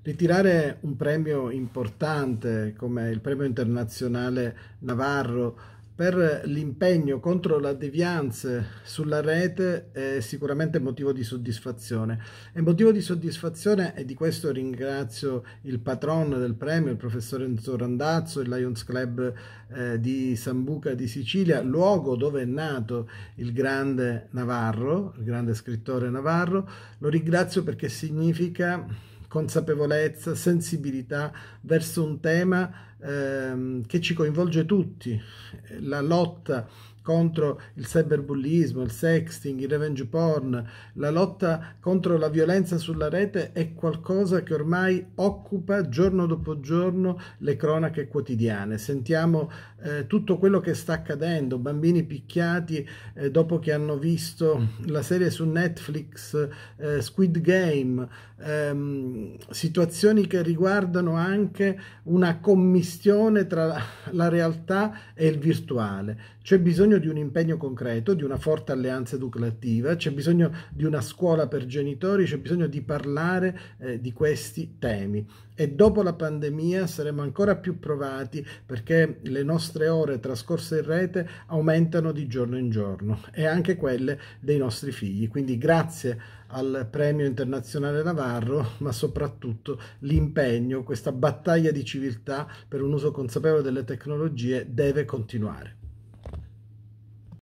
Ritirare un premio importante come il premio internazionale Navarro per l'impegno contro la devianza sulla rete è sicuramente motivo di soddisfazione. È motivo di soddisfazione e di questo ringrazio il patron del premio, il professor Enzo Randazzo, il Lions Club eh, di Sambuca di Sicilia, luogo dove è nato il grande Navarro, il grande scrittore Navarro. Lo ringrazio perché significa consapevolezza, sensibilità verso un tema ehm, che ci coinvolge tutti, la lotta contro il cyberbullismo, il sexting, il revenge porn, la lotta contro la violenza sulla rete è qualcosa che ormai occupa giorno dopo giorno le cronache quotidiane. Sentiamo eh, tutto quello che sta accadendo, bambini picchiati eh, dopo che hanno visto la serie su Netflix eh, Squid Game, ehm, situazioni che riguardano anche una commistione tra la realtà e il virtuale. C'è bisogno bisogno di un impegno concreto, di una forte alleanza educativa, c'è bisogno di una scuola per genitori, c'è bisogno di parlare eh, di questi temi. E dopo la pandemia saremo ancora più provati perché le nostre ore trascorse in rete aumentano di giorno in giorno e anche quelle dei nostri figli. Quindi grazie al Premio Internazionale Navarro, ma soprattutto l'impegno, questa battaglia di civiltà per un uso consapevole delle tecnologie deve continuare.